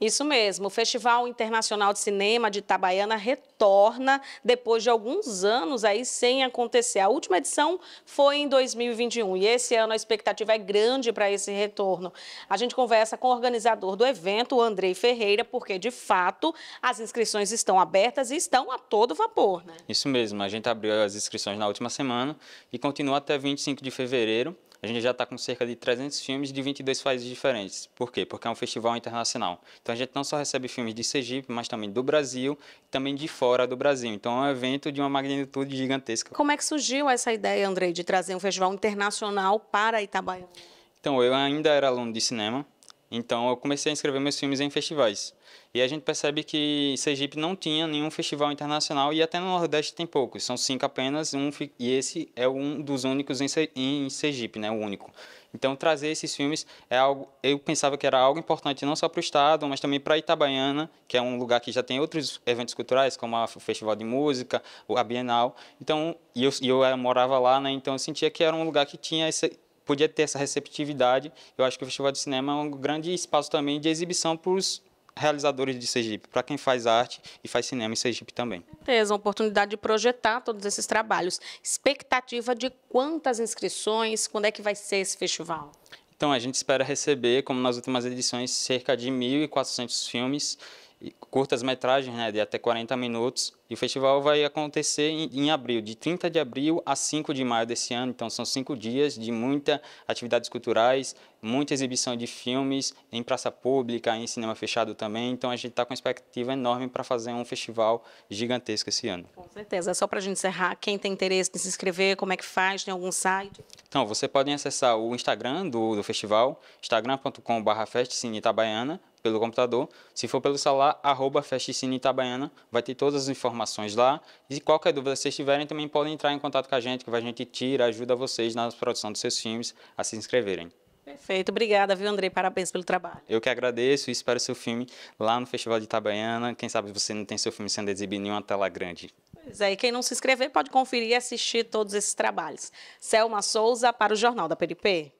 Isso mesmo. O Festival Internacional de Cinema de Itabaiana retorna depois de alguns anos aí sem acontecer. A última edição foi em 2021 e esse ano a expectativa é grande para esse retorno. A gente conversa com o organizador do evento, o Andrei Ferreira, porque de fato as inscrições estão abertas e estão a todo vapor, né? Isso mesmo. A gente abriu as inscrições na última semana e continua até 25 de fevereiro a gente já está com cerca de 300 filmes de 22 países diferentes. Por quê? Porque é um festival internacional. Então a gente não só recebe filmes de Sergipe, mas também do Brasil e também de fora do Brasil. Então é um evento de uma magnitude gigantesca. Como é que surgiu essa ideia, Andrei, de trazer um festival internacional para Itabaiana? Então, eu ainda era aluno de cinema, então eu comecei a escrever meus filmes em festivais. E a gente percebe que Sergipe não tinha nenhum festival internacional e até no Nordeste tem poucos, são cinco apenas, um, e esse é um dos únicos em Sergipe, né, o único. Então trazer esses filmes é algo, eu pensava que era algo importante não só para o estado, mas também para Itabaiana, que é um lugar que já tem outros eventos culturais, como o Festival de Música, a Bienal. Então, e eu, eu eh, morava lá, né, então eu sentia que era um lugar que tinha esse, podia ter essa receptividade. Eu acho que o Festival de Cinema é um grande espaço também de exibição para os realizadores de Sergipe, para quem faz arte e faz cinema em Sergipe também. Com certeza, uma oportunidade de projetar todos esses trabalhos. Expectativa de quantas inscrições, quando é que vai ser esse festival? Então, a gente espera receber, como nas últimas edições, cerca de 1.400 filmes curtas metragens né, de até 40 minutos. E o festival vai acontecer em, em, abril, de 30 de abril a 5 de maio desse ano. Então são cinco dias de muitas atividades culturais, muita exibição de filmes em praça pública, em cinema fechado também. Então a gente está com uma expectativa enorme para fazer um festival gigantesco esse ano. Com certeza. Só para a gente encerrar, quem tem interesse em se inscrever, como é que faz? Tem algum site? Então, você pode acessar o Instagram do, do festival, instagram.com.br festcine itabaiana pelo computador. Se for pelo celular, arroba Festicine Itabaiana, vai ter todas as informações lá. E qualquer dúvida vocês tiverem, também podem entrar em contato com a gente, que a gente tira, ajuda vocês na produção dos seus filmes a se inscreverem. Perfeito, obrigada, viu, Andrei? Parabéns pelo trabalho. Eu que agradeço e espero seu filme lá no Festival de Itabaiana. Quem sabe você não tem seu filme sendo exibido em uma tela grande. Pois é, e quem não se inscrever pode conferir e assistir todos esses trabalhos. Selma Souza para o Jornal da Peripê.